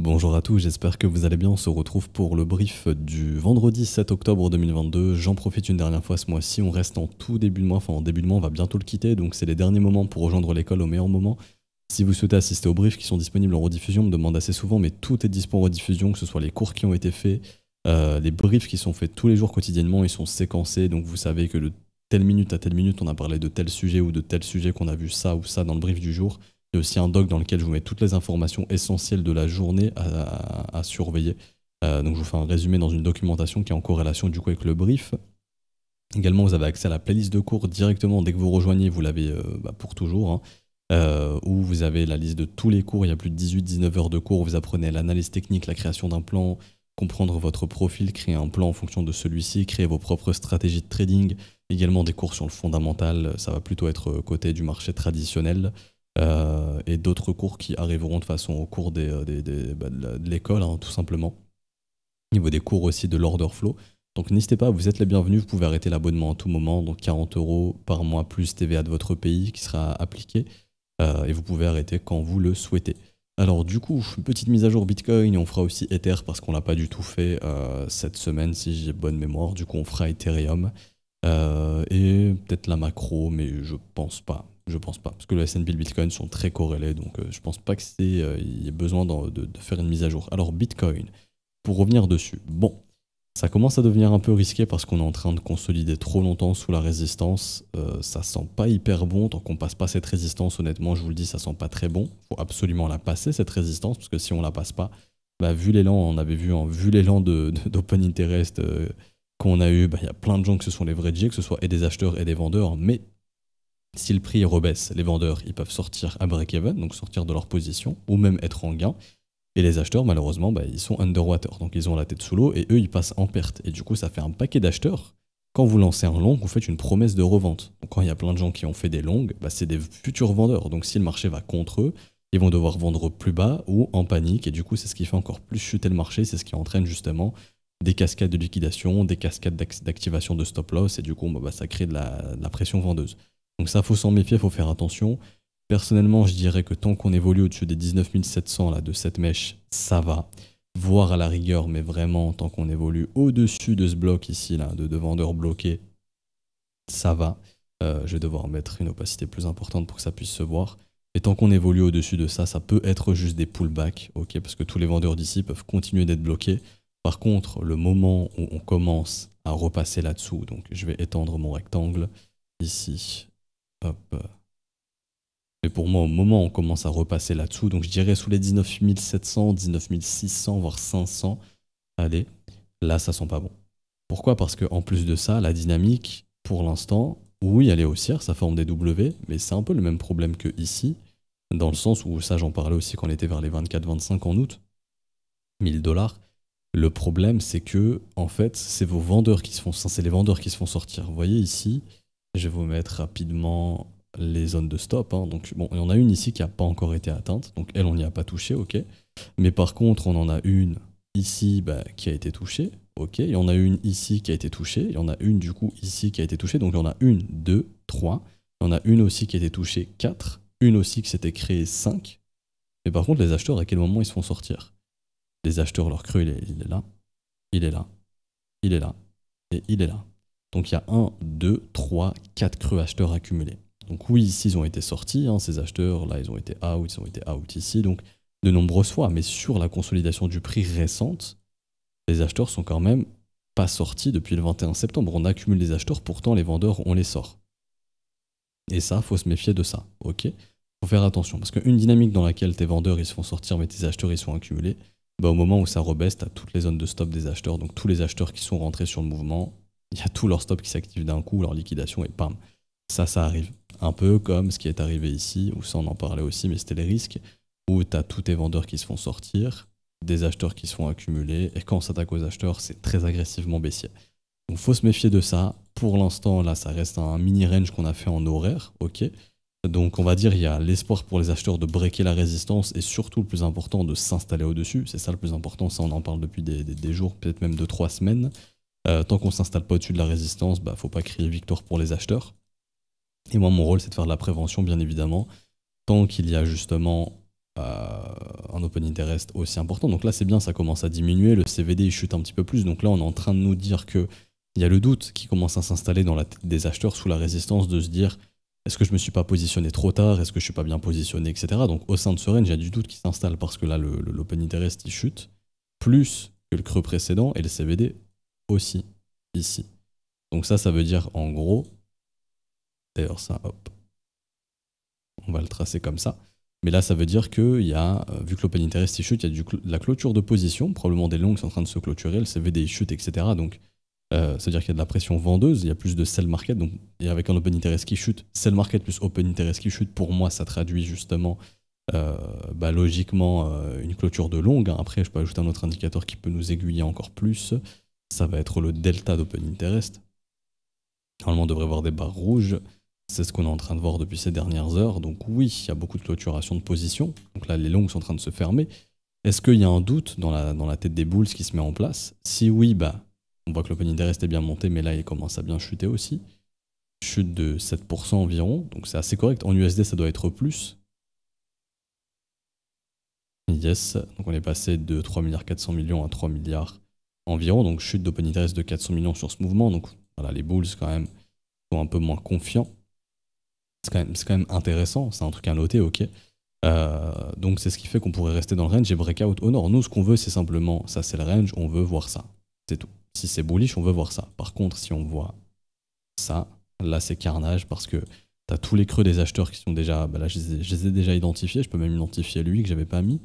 Bonjour à tous, j'espère que vous allez bien. On se retrouve pour le brief du vendredi 7 octobre 2022. J'en profite une dernière fois ce mois-ci. On reste en tout début de mois, enfin en début de mois, on va bientôt le quitter. Donc c'est les derniers moments pour rejoindre l'école au meilleur moment. Si vous souhaitez assister aux briefs qui sont disponibles en rediffusion, on me demande assez souvent, mais tout est disponible en rediffusion, que ce soit les cours qui ont été faits, euh, les briefs qui sont faits tous les jours quotidiennement, ils sont séquencés. Donc vous savez que de telle minute à telle minute, on a parlé de tel sujet ou de tel sujet qu'on a vu ça ou ça dans le brief du jour. Il y a aussi un doc dans lequel je vous mets toutes les informations essentielles de la journée à, surveiller. Euh, donc je vous fais un résumé dans une documentation qui est en corrélation du coup avec le brief. Également, vous avez accès à la playlist de cours directement dès que vous rejoignez, vous l'avez euh, bah, pour toujours. Hein. Euh, où vous avez la liste de tous les cours, il y a plus de 18-19 heures de cours, où vous apprenez l'analyse technique, la création d'un plan, comprendre votre profil, créer un plan en fonction de celui-ci, créer vos propres stratégies de trading, également des cours sur le fondamental, ça va plutôt être côté du marché traditionnel, euh, et d'autres cours qui arriveront de façon au cours euh, bah, de l'école, hein, tout simplement. Au niveau des cours aussi de l'order flow. Donc n'hésitez pas, vous êtes les bienvenus, vous pouvez arrêter l'abonnement à tout moment, donc 40 euros par mois plus TVA de votre pays qui sera appliqué, euh, et vous pouvez arrêter quand vous le souhaitez. Alors du coup, petite mise à jour Bitcoin, on fera aussi Ether parce qu'on l'a pas du tout fait cette semaine si j'ai bonne mémoire, du coup on fera Ethereum, et peut-être la macro, mais je pense pas. Je pense pas, parce que le S&P et le Bitcoin sont très corrélés, donc euh, je pense pas que c'est euh, il y ait besoin de, faire une mise à jour. Alors Bitcoin, pour revenir dessus, bon, ça commence à devenir un peu risqué parce qu'on est en train de consolider trop longtemps sous la résistance. Ça euh, ça sent pas hyper bon tant qu'on passe pas cette résistance. Honnêtement, je vous le dis, ça sent pas très bon. Faut absolument la passer cette résistance parce que si on la passe pas, bah, vu l'élan, on avait vu, en vu l'élan d'Open Interest qu'on a eu, bah, il y a plein de gens que ce sont les vrais G, que ce soit et des acheteurs et des vendeurs, mais si le prix rebaisse, les vendeurs ils peuvent sortir à break-even, donc sortir de leur position, ou même être en gain. Et les acheteurs, malheureusement, bah, ils sont underwater, donc ils ont la tête sous l'eau et eux, ils passent en perte. Et du coup, ça fait un paquet d'acheteurs. Quand vous lancez un long, vous faites une promesse de revente. Donc, quand il y a plein de gens qui ont fait des longs, bah, c'est des futurs vendeurs. Donc si le marché va contre eux, ils vont devoir vendre plus bas ou en panique. Et du coup, c'est ce qui fait encore plus chuter le marché, c'est ce qui entraîne justement des cascades de liquidation, des cascades d'activation de stop-loss, et du coup, bah, ça crée de la pression vendeuse. Donc ça, faut s'en méfier, faut faire attention. Personnellement, je dirais que tant qu'on évolue au-dessus des 19 700 là, de cette mèche, ça va. Voir à la rigueur, mais vraiment, tant qu'on évolue au-dessus de ce bloc ici, là, de, vendeurs bloqués, ça va. Euh, je vais devoir mettre une opacité plus importante pour que ça puisse se voir. Et tant qu'on évolue au-dessus de ça, ça peut être juste des pullbacks, ok, parce que tous les vendeurs d'ici peuvent continuer d'être bloqués. Par contre, le moment où on commence à repasser là-dessous, donc je vais étendre mon rectangle ici, hop. Euh. Mais pour moi, au moment, où on commence à repasser là-dessous. Donc je dirais sous les 19 700, 19 600, voire 500. Allez, là, ça sent pas bon. Pourquoi Parce qu'en plus de ça, la dynamique, pour l'instant, oui, elle est haussière, ça forme des W, mais c'est un peu le même problème que ici, dans le sens où ça, j'en parlais aussi quand on était vers les 24-25 en août, 1000 dollars. Le problème, c'est que, en fait, c'est vos vendeurs qui se font, c'est les vendeurs qui se font sortir. Vous voyez ici, je vais vous mettre rapidement les zones de stop. Hein. Donc, bon, il y en a une ici qui n'a pas encore été atteinte. Donc, elle, on n'y a pas touché, ok. Mais par contre, on en a une ici bah, qui a été touchée, ok. Il y en a une ici qui a été touchée. Il y en a une, du coup, ici qui a été touchée. Donc, il y en a une, deux, trois. Il y en a une aussi qui a été touchée, quatre. Une aussi qui s'était créée, cinq. Mais par contre, les acheteurs, à quel moment ils se font sortir Les acheteurs, leur cru, il est là. Il est là. Il est là. Et il est là. Donc il y a 1, 2, 3, 4 creux acheteurs accumulés. Donc oui, ici ils ont été sortis, hein, ces acheteurs, là ils ont été out, ils ont été out ici, donc de nombreuses fois, mais sur la consolidation du prix récente, les acheteurs sont quand même pas sortis depuis le 21 septembre. On accumule les acheteurs, pourtant les vendeurs, on les sort. Et ça, faut se méfier de ça, ok Faut faire attention, parce qu'une dynamique dans laquelle tes vendeurs ils se font sortir mais tes acheteurs ils sont accumulés, bah, au moment où ça rebaisse, as toutes les zones de stop des acheteurs, donc tous les acheteurs qui sont rentrés sur le mouvement, il y a tout leur stop qui s'active d'un coup, leur liquidation et pam, ça, ça arrive. Un peu comme ce qui est arrivé ici, où ça on en parlait aussi, mais c'était les risques, où tu as tous tes vendeurs qui se font sortir, des acheteurs qui se font accumuler, et quand on s'attaque aux acheteurs, c'est très agressivement baissier. Donc faut se méfier de ça. Pour l'instant, là, ça reste un mini range qu'on a fait en horaire, ok. Donc on va dire il y a l'espoir pour les acheteurs de breaker la résistance et surtout le plus important de s'installer au-dessus. C'est ça le plus important, ça on en parle depuis des, des jours, peut-être même de trois semaines. Euh, tant qu'on ne s'installe pas au-dessus de la résistance, il bah, ne faut pas crier victoire pour les acheteurs. Et moi, mon rôle, c'est de faire de la prévention, bien évidemment, tant qu'il y a justement euh, un open interest aussi important. Donc là, c'est bien, ça commence à diminuer, le CVD, il chute un petit peu plus. Donc là, on est en train de nous dire que il y a le doute qui commence à s'installer dans la tête des acheteurs sous la résistance de se dire est-ce que je me suis pas positionné trop tard, est-ce que je suis pas bien positionné, etc. Donc au sein de ce range, il y a du doute qui s'installe parce que là, l'open interest, il chute, plus que le creux précédent, et le CVD aussi ici. Donc ça, ça veut dire en gros, d'ailleurs ça, hop, on va le tracer comme ça. Mais là, ça veut dire que y a, euh, vu que l'open interest qui chute, il y a de la clôture de position, probablement des longues sont en train de se clôturer, le CVD il chute, etc. Donc ça veut dire qu'il y a de la pression vendeuse, il y a plus de sell market, donc, et avec un open interest qui chute, sell market plus open interest qui chute, pour moi, ça traduit justement euh, bah, logiquement euh, une clôture de longue. Après, je peux ajouter un autre indicateur qui peut nous aiguiller encore plus ça va être le delta d'Open Interest. Normalement, on devrait voir des barres rouges. C'est ce qu'on est en train de voir depuis ces dernières heures. Donc oui, il y a beaucoup de clôturation de position. Donc là, les longues sont en train de se fermer. Est-ce qu'il y a un doute dans la, tête des bulls qui se met en place Si oui, bah, on voit que l'open interest est bien monté, mais là, il commence à bien chuter aussi. Chute de 7% environ, donc c'est assez correct. En USD, ça doit être plus. Yes, donc on est passé de 3,4 milliards à 3 milliards environ, donc chute d'open interest de 400 millions sur ce mouvement. Donc voilà, les Bulls quand même sont un peu moins confiants. C'est quand, quand, même intéressant, c'est un truc à noter, ok. Euh, donc c'est ce qui fait qu'on pourrait rester dans le range et breakout au nord. Nous, ce qu'on veut, c'est simplement, ça c'est le range, on veut voir ça. C'est tout. Si c'est bullish, on veut voir ça. Par contre, si on voit ça, là c'est carnage parce que tu as tous les creux des acheteurs qui sont déjà, bah là je les, ai, déjà identifiés, je peux même identifier lui que j'avais pas mis.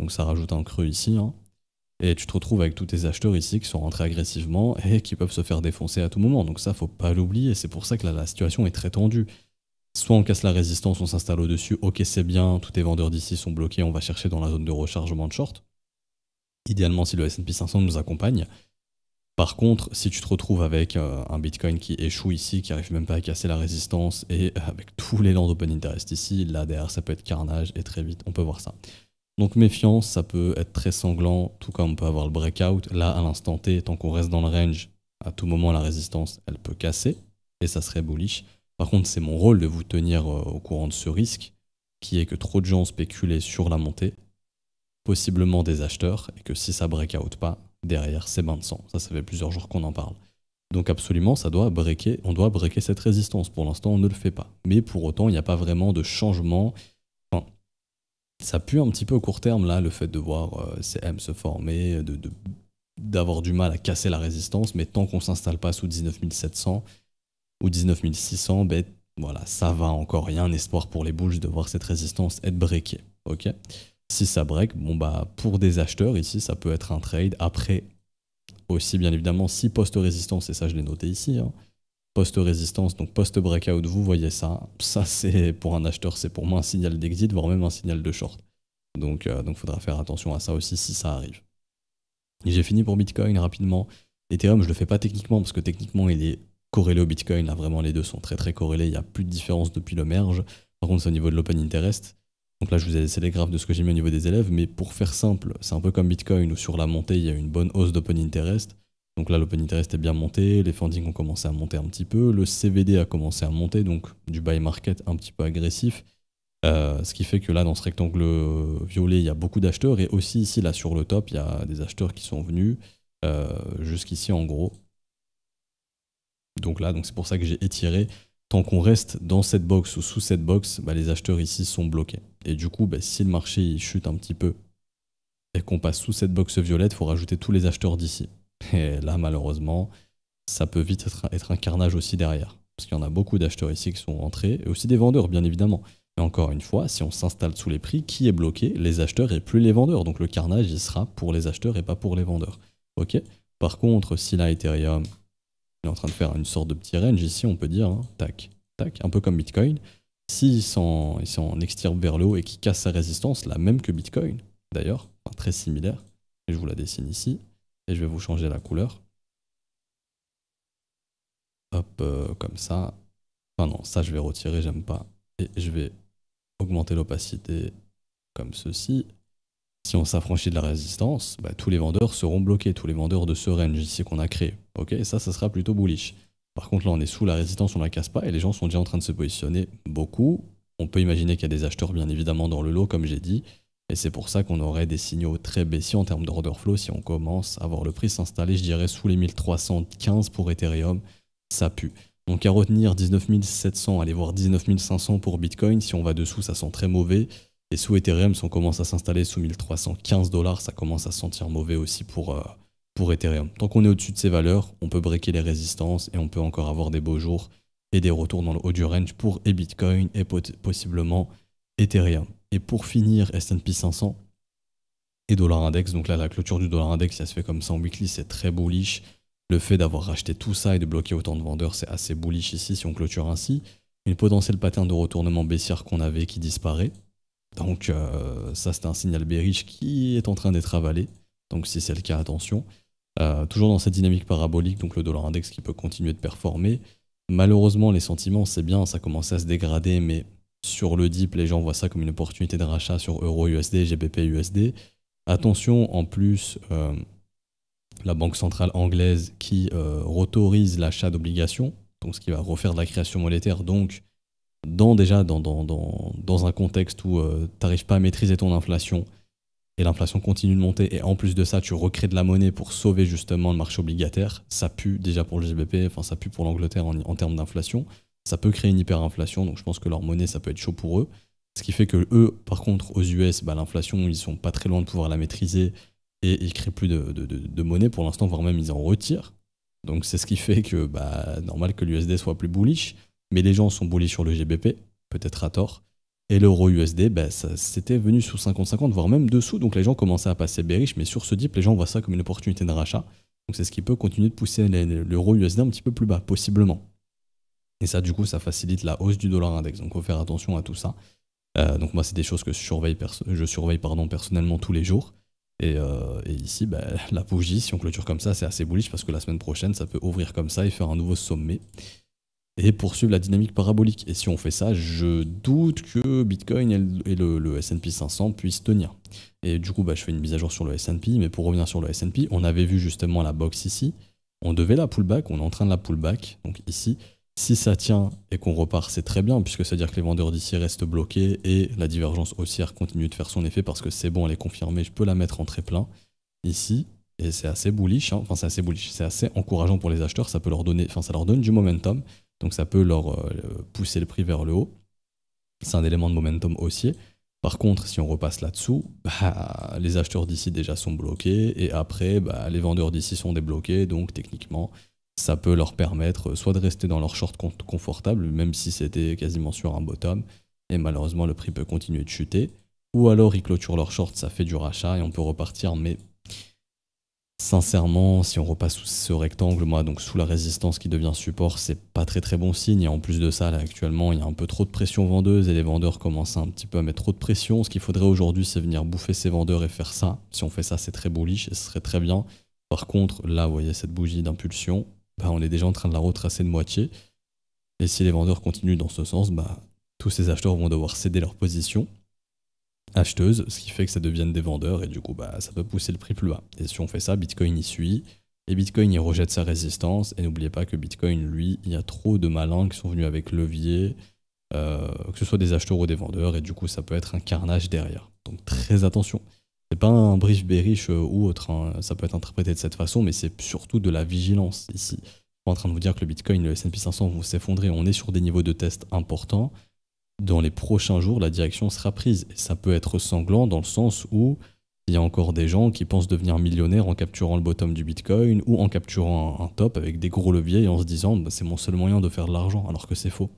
Donc ça rajoute un creux ici. Hein. Et tu te retrouves avec tous tes acheteurs ici qui sont rentrés agressivement et qui peuvent se faire défoncer à tout moment. Donc ça, faut pas l'oublier. et C'est pour ça que la situation est très tendue. Soit on casse la résistance, on s'installe au-dessus, ok c'est bien, tous tes vendeurs d'ici sont bloqués, on va chercher dans la zone de rechargement de short. Idéalement si le SP 500 nous accompagne. Par contre, si tu te retrouves avec euh, un Bitcoin qui échoue ici, qui arrive même pas à casser la résistance, et euh, avec tous les lands d'open interest ici, là derrière ça peut être carnage, et très vite on peut voir ça. Donc méfiance, ça peut être très sanglant, tout comme on peut avoir le breakout. Là, à l'instant T, tant qu'on reste dans le range, à tout moment, la résistance, elle peut casser, et ça serait bullish. Par contre, c'est mon rôle de vous tenir euh, au courant de ce risque, qui est que trop de gens ont sur la montée, possiblement des acheteurs, et que si ça breakout pas, derrière, c'est bain de sang. Ça, ça fait plusieurs jours qu'on en parle. Donc absolument, ça doit breaker, on doit breaker cette résistance. Pour l'instant, on ne le fait pas. Mais pour autant, il n'y a pas vraiment de changement ça pue un petit peu au court terme, là, le fait de voir euh, CM se former, d'avoir du mal à casser la résistance, mais tant qu'on ne s'installe pas sous 19700 ou 19600, ben voilà, ça va encore. rien. espoir pour les bouches de voir cette résistance être breakée. Ok Si ça break, bon bah pour des acheteurs ici, ça peut être un trade. Après, aussi bien évidemment, si post résistance, et ça je l'ai noté ici, hein, post-résistance, donc post-breakout, vous voyez ça. Ça, c'est pour un acheteur, c'est pour moi un signal d'exit, voire même un signal de short. Donc, il euh, donc, faudra faire attention à ça aussi si ça arrive. J'ai fini pour Bitcoin rapidement. Ethereum, je ne le fais pas techniquement parce que techniquement, il est corrélé au Bitcoin. Là, vraiment, les deux sont très très corrélés. Il n'y a plus de différence depuis le merge. Par contre, c'est au niveau de l'open interest. Donc là, je vous ai laissé les graphes de ce que j'ai mis au niveau des élèves, mais pour faire simple, c'est un peu comme Bitcoin où sur la montée, il y a une bonne hausse d'open interest. Donc là, l'open interest est bien monté, les fundings ont commencé à monter un petit peu, le CVD a commencé à monter, donc du buy market un petit peu agressif. Euh, ce qui fait que là, dans ce rectangle violet, il y a beaucoup d'acheteurs. Et aussi ici, là, sur le top, il y a des acheteurs qui sont venus euh, jusqu'ici, en gros. Donc là, donc c'est pour ça que j'ai étiré. Tant qu'on reste dans cette box ou sous cette box, bah, les acheteurs ici sont bloqués. Et du coup, bah, si le marché chute un petit peu et qu'on passe sous cette box violette, il faut rajouter tous les acheteurs d'ici. Et là, malheureusement, ça peut vite être, un carnage aussi derrière. Parce qu'il y en a beaucoup d'acheteurs ici qui sont rentrés, et aussi des vendeurs, bien évidemment. Et encore une fois, si on s'installe sous les prix, qui est bloqué Les acheteurs et plus les vendeurs. Donc le carnage, il sera pour les acheteurs et pas pour les vendeurs. Ok Par contre, si là, Ethereum est en train de faire une sorte de petit range, ici, on peut dire, hein, tac, tac, un peu comme Bitcoin. S'il s'en extirpe vers le haut et qu'il casse sa résistance, la même que Bitcoin, d'ailleurs, très similaire, et je vous la dessine ici, et je vais vous changer la couleur. Hop, euh, comme ça. Enfin non, ça je vais retirer, j'aime pas. Et je vais augmenter l'opacité comme ceci. Si on s'affranchit de la résistance, bah, tous les vendeurs seront bloqués, tous les vendeurs de ce range ici qu'on a créé. Ok, ça, ça sera plutôt bullish. Par contre, là, on est sous la résistance, on la casse pas, et les gens sont déjà en train de se positionner beaucoup. On peut imaginer qu'il y a des acheteurs, bien évidemment, dans le lot, comme j'ai dit. Et c'est pour ça qu'on aurait des signaux très baissiers en termes d'order flow si on commence à voir le prix s'installer, je dirais, sous les 1315 pour Ethereum. Ça pue. Donc à retenir 19700$, allez voir 19500$ pour Bitcoin. Si on va dessous, ça sent très mauvais. Et sous Ethereum, si on commence à s'installer sous 1315 dollars, ça commence à sentir mauvais aussi pour, euh, pour Ethereum. Tant qu'on est au-dessus de ces valeurs, on peut breaker les résistances et on peut encore avoir des beaux jours et des retours dans le haut du range pour et Bitcoin et possiblement Ethereum. Et pour finir, S&P 500 et dollar index. Donc là, la clôture du dollar index, ça se fait comme ça en weekly, c'est très bullish. Le fait d'avoir racheté tout ça et de bloquer autant de vendeurs, c'est assez bullish ici si on clôture ainsi. Une potentielle pattern de retournement baissière qu'on avait qui disparaît. Donc euh, ça, c'est un signal bearish qui est en train d'être avalé. Donc si c'est le cas, attention. Euh, toujours dans cette dynamique parabolique, donc le dollar index qui peut continuer de performer. Malheureusement, les sentiments, c'est bien, ça commence à se dégrader, mais sur le DIP, les gens voient ça comme une opportunité de rachat sur Euro-USD, GBP-USD. Attention, en plus, euh, la Banque centrale anglaise qui euh, autorise l'achat d'obligations, donc ce qui va refaire de la création monétaire, donc dans, déjà dans, un contexte où euh, tu n'arrives pas à maîtriser ton inflation, et l'inflation continue de monter, et en plus de ça, tu recrées de la monnaie pour sauver justement le marché obligataire, ça pue déjà pour le GBP, enfin ça pue pour l'Angleterre en termes d'inflation ça peut créer une hyperinflation. Donc je pense que leur monnaie, ça peut être chaud pour eux. Ce qui fait que eux, par contre, aux US, bah, l'inflation, ils sont pas très loin de pouvoir la maîtriser et ils créent plus de, monnaie pour l'instant, voire même ils en retirent. Donc c'est ce qui fait que, bah, normal que l'USD soit plus bullish, mais les gens sont bullish sur le GBP, peut-être à tort. Et l'euro USD, bah, c'était venu sous 50-50, voire même dessous. Donc les gens commençaient à passer bearish, mais sur ce dip, les gens voient ça comme une opportunité de rachat. Donc c'est ce qui peut continuer de pousser l'euro USD un petit peu plus bas, possiblement. Et ça, du coup, ça facilite la hausse du dollar index. Donc, il faut faire attention à tout ça. Euh, donc, moi, c'est des choses que je surveille, pardon, personnellement tous les jours. Et, euh, ici, bah, la bougie, si on clôture comme ça, c'est assez bullish parce que la semaine prochaine, ça peut ouvrir comme ça et faire un nouveau sommet et poursuivre la dynamique parabolique. Et si on fait ça, je doute que Bitcoin et le, S&P 500 puissent tenir. Et du coup, bah, je fais une mise à jour sur le S&P, mais pour revenir sur le S&P, on avait vu justement la box ici, on devait la pullback, on est en train de la pullback, donc ici, si ça tient et qu'on repart, c'est très bien, puisque c'est-à-dire que les vendeurs d'ici restent bloqués et la divergence haussière continue de faire son effet parce que c'est bon, elle est confirmée, je peux la mettre en très plein ici. Et c'est assez bullish, hein. enfin c'est assez bullish, c'est assez encourageant pour les acheteurs, ça peut leur donner, enfin ça leur donne du momentum, donc ça peut leur euh, pousser le prix vers le haut. C'est un élément de momentum haussier. Par contre, si on repasse là-dessous, bah, les acheteurs d'ici déjà sont bloqués et après, bah, les vendeurs d'ici sont débloqués, donc techniquement, ça peut leur permettre euh, soit de rester dans leur short confortable, même si c'était quasiment sur un bottom, et malheureusement le prix peut continuer de chuter, ou alors ils clôturent leur short, ça fait du rachat et on peut repartir, mais sincèrement, si on repasse sous ce rectangle, moi, donc sous la résistance qui devient support, c'est pas très très bon signe, et en plus de ça, là actuellement, il y a un peu trop de pression vendeuse, et les vendeurs commencent un petit peu à mettre trop de pression, ce qu'il faudrait aujourd'hui, c'est venir bouffer ces vendeurs et faire ça, si on fait ça, c'est très bullish, et ce serait très bien, par contre, là, vous voyez cette bougie d'impulsion, bah, on est déjà en train de la retracer de moitié. Et si les vendeurs continuent dans ce sens, bah, tous ces acheteurs vont devoir céder leur position acheteuse, ce qui fait que ça devienne des vendeurs et du coup bah, ça peut pousser le prix plus bas. Et si on fait ça, Bitcoin y suit et Bitcoin y rejette sa résistance. Et n'oubliez pas que Bitcoin, lui, il y a trop de malins qui sont venus avec levier, euh, que ce soit des acheteurs ou des vendeurs, et du coup ça peut être un carnage derrière. Donc très attention. C'est pas un brief bearish euh, ou autre, hein. ça peut être interprété de cette façon, mais c'est surtout de la vigilance ici. Je suis en train de vous dire que le Bitcoin, le S&P 500 vont s'effondrer, on est sur des niveaux de test importants. Dans les prochains jours, la direction sera prise. Et ça peut être sanglant dans le sens où il y a encore des gens qui pensent devenir millionnaires en capturant le bottom du Bitcoin ou en capturant un, top avec des gros leviers et en se disant bah, c'est mon seul moyen de faire de l'argent, alors que c'est faux.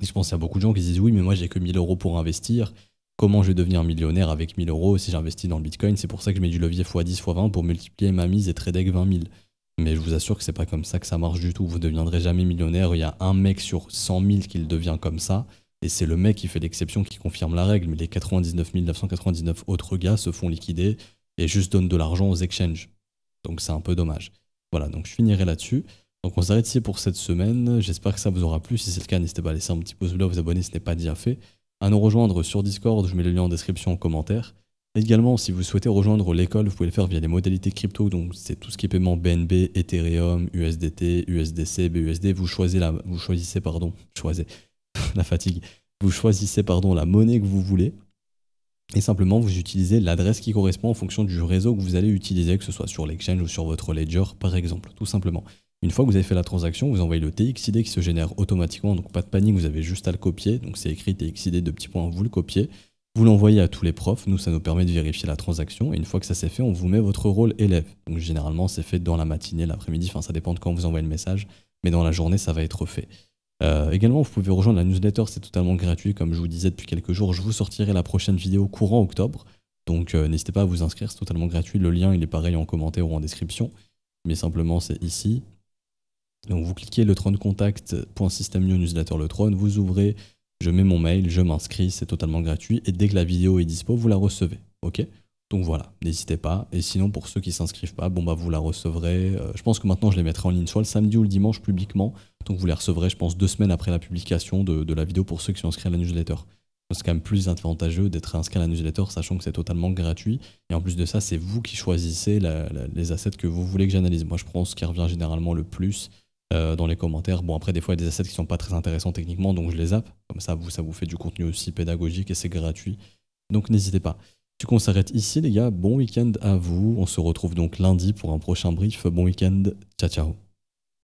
je pense qu'il y a beaucoup de gens qui disent oui, mais moi j'ai que 1000 euros pour investir comment je vais devenir millionnaire avec 1000 euros si j'investis dans le Bitcoin. C'est pour ça que je mets du levier x10, x20 pour multiplier ma mise et trade avec 20 000. Mais je vous assure que c'est pas comme ça que ça marche du tout. Vous ne deviendrez jamais millionnaire. Il y a un mec sur 100 000 qui le devient comme ça. Et c'est le mec qui fait l'exception qui confirme la règle. Mais les 99 999 autres gars se font liquider et juste donnent de l'argent aux exchanges. Donc c'est un peu dommage. Voilà, donc je finirai là-dessus. Donc on s'arrête ici pour cette semaine. J'espère que ça vous aura plu. Si c'est le cas, n'hésitez pas à laisser un petit pouce bleu, à vous abonner si ce n'est pas déjà fait à nous rejoindre sur Discord, je mets le lien en description, en commentaire. Également, si vous souhaitez rejoindre l'école, vous pouvez le faire via les modalités crypto, donc c'est tout ce qui est paiement BNB, Ethereum, USDT, USDC, BUSD, vous choisissez la, pardon, choisissez, la fatigue, vous choisissez, pardon, la monnaie que vous voulez, et simplement vous utilisez l'adresse qui correspond en fonction du réseau que vous allez utiliser, que ce soit sur l'exchange ou sur votre ledger, par exemple, tout simplement. Une fois que vous avez fait la transaction, vous envoyez le TXID qui se génère automatiquement, donc pas de panique, vous avez juste à le copier. Donc c'est écrit TXID de petits points, vous le copiez. Vous l'envoyez à tous les profs, nous ça nous permet de vérifier la transaction et une fois que ça s'est fait, on vous met votre rôle élève. Donc généralement c'est fait dans la matinée, l'après-midi, enfin ça dépend de quand vous envoyez le message, mais dans la journée ça va être fait. Euh, également, vous pouvez rejoindre la newsletter, c'est totalement gratuit, comme je vous disais depuis quelques jours. Je vous sortirai la prochaine vidéo courant octobre, donc euh, n'hésitez pas à vous inscrire, c'est totalement gratuit. Le lien, il est pareil en commentaire ou en description, mais simplement c'est ici. Donc vous cliquez le newsletter le trône, vous ouvrez, je mets mon mail, je m'inscris, c'est totalement gratuit et dès que la vidéo est dispo, vous la recevez. OK Donc voilà, n'hésitez pas et sinon pour ceux qui s'inscrivent pas, bon bah vous la recevrez. Euh, je pense que maintenant je les mettrai en ligne soit le samedi ou le dimanche publiquement. Donc vous les recevrez je pense deux semaines après la publication de, la vidéo pour ceux qui sont inscrits à la newsletter. C'est quand même plus avantageux d'être inscrit à la newsletter, sachant que c'est totalement gratuit. Et en plus de ça, c'est vous qui choisissez les assets que vous voulez que j'analyse. Moi, je prends ce qui revient généralement le plus euh, dans les commentaires. Bon, après, des fois, il y a des assets qui sont pas très intéressants techniquement, donc je les zappe. Comme ça, vous, ça vous fait du contenu aussi pédagogique et c'est gratuit. Donc, n'hésitez pas. Du coup, on s'arrête ici, les gars. Bon week-end à vous. On se retrouve donc lundi pour un prochain brief. Bon week-end. Ciao, ciao.